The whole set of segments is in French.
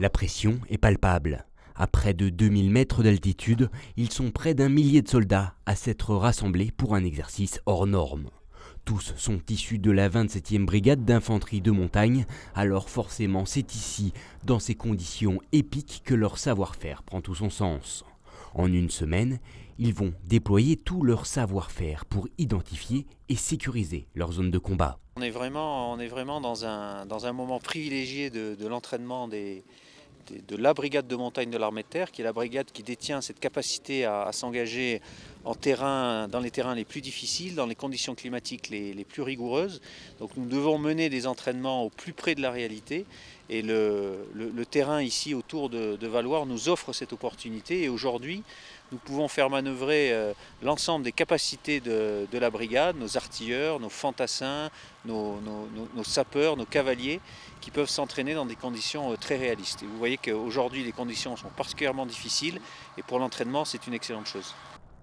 La pression est palpable. À près de 2000 mètres d'altitude, ils sont près d'un millier de soldats à s'être rassemblés pour un exercice hors norme. Tous sont issus de la 27e brigade d'infanterie de montagne, alors forcément c'est ici, dans ces conditions épiques, que leur savoir-faire prend tout son sens. En une semaine, ils vont déployer tout leur savoir-faire pour identifier et sécuriser leur zone de combat. On est vraiment, on est vraiment dans, un, dans un moment privilégié de, l'entraînement de la brigade de montagne de l'armée de terre, qui est la brigade qui détient cette capacité à s'engager dans les terrains les plus difficiles, dans les conditions climatiques les, plus rigoureuses. Donc nous devons mener des entraînements au plus près de la réalité. Et le, terrain ici autour de, de Valoir nous offre cette opportunité. Et aujourd'hui, nous pouvons faire manœuvrer euh, l'ensemble des capacités de, la brigade, nos artilleurs, nos fantassins, nos, nos sapeurs, nos cavaliers, qui peuvent s'entraîner dans des conditions euh, très réalistes. Et vous voyez qu'aujourd'hui, les conditions sont particulièrement difficiles, et pour l'entraînement, c'est une excellente chose.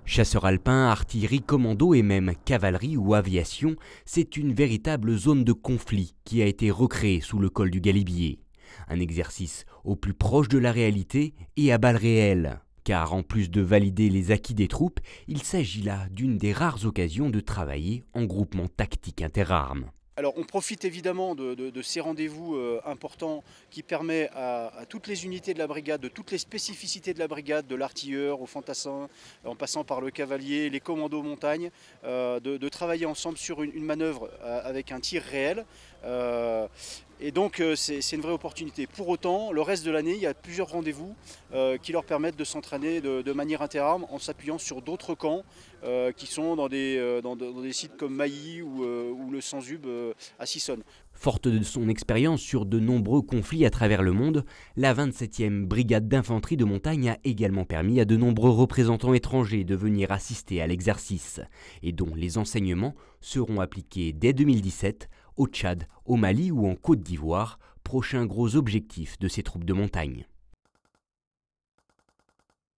Chasseurs alpins, artillerie, commando et même cavalerie ou aviation, c'est une véritable zone de conflit qui a été recréée sous le col du Galibier. Un exercice au plus proche de la réalité et à balles réelles. Car en plus de valider les acquis des troupes, il s'agit là d'une des rares occasions de travailler en groupement tactique interarmes. Alors on profite évidemment de, ces rendez-vous euh, importants qui permettent à, toutes les unités de la brigade, de toutes les spécificités de la brigade, de l'artilleur au fantassin, en passant par le cavalier, les commandos montagne, euh, de, travailler ensemble sur une, manœuvre euh, avec un tir réel. Et donc euh, c'est une vraie opportunité. Pour autant, le reste de l'année, il y a plusieurs rendez-vous euh, qui leur permettent de s'entraîner de, manière interarme en s'appuyant sur d'autres camps euh, qui sont dans des, des, sites comme Mailly ou, ou le Sansub à Sissonne. Forte de son expérience sur de nombreux conflits à travers le monde, la 27e brigade d'infanterie de montagne a également permis à de nombreux représentants étrangers de venir assister à l'exercice, et dont les enseignements seront appliqués dès 2017 au Tchad, au Mali ou en Côte d'Ivoire, prochain gros objectif de ces troupes de montagne.